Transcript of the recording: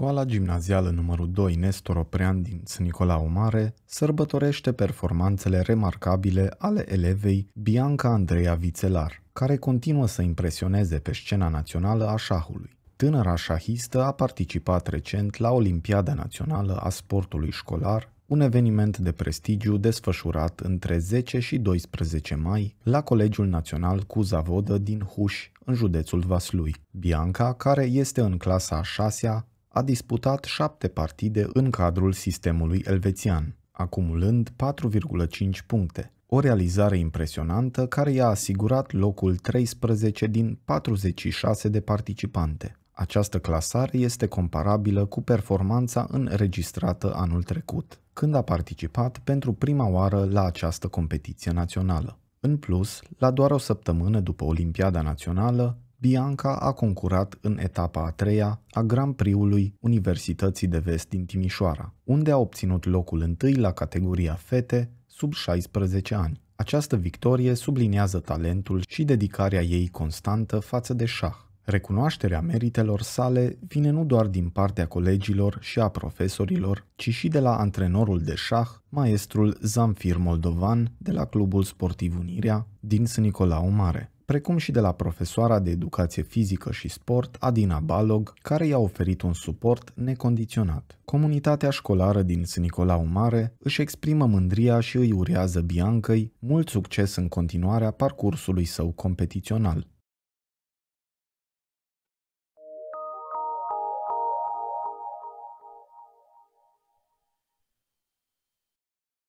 Școala gimnazială numărul 2 Nestor Oprean din Nicolae Mare sărbătorește performanțele remarcabile ale elevei Bianca Andreea Vițelar, care continuă să impresioneze pe scena națională a șahului. Tânăra șahistă a participat recent la Olimpiada Națională a Sportului Școlar, un eveniment de prestigiu desfășurat între 10 și 12 mai la Colegiul Național cu Zavodă din Huș, în județul Vaslui. Bianca, care este în clasa a șasea, a disputat șapte partide în cadrul sistemului elvețian, acumulând 4,5 puncte, o realizare impresionantă care i-a asigurat locul 13 din 46 de participante. Această clasare este comparabilă cu performanța înregistrată anul trecut, când a participat pentru prima oară la această competiție națională. În plus, la doar o săptămână după Olimpiada Națională, Bianca a concurat în etapa a treia a Grand Prix-ului Universității de Vest din Timișoara, unde a obținut locul întâi la categoria fete sub 16 ani. Această victorie subliniază talentul și dedicarea ei constantă față de șah. Recunoașterea meritelor sale vine nu doar din partea colegilor și a profesorilor, ci și de la antrenorul de șah, maestrul Zamfir Moldovan de la Clubul Sportiv Unirea din Sânicolau Mare precum și de la profesoara de educație fizică și sport, Adina Balog, care i-a oferit un suport necondiționat. Comunitatea școlară din S. Nicolau Mare își exprimă mândria și îi urează Biancăi mult succes în continuarea parcursului său competițional.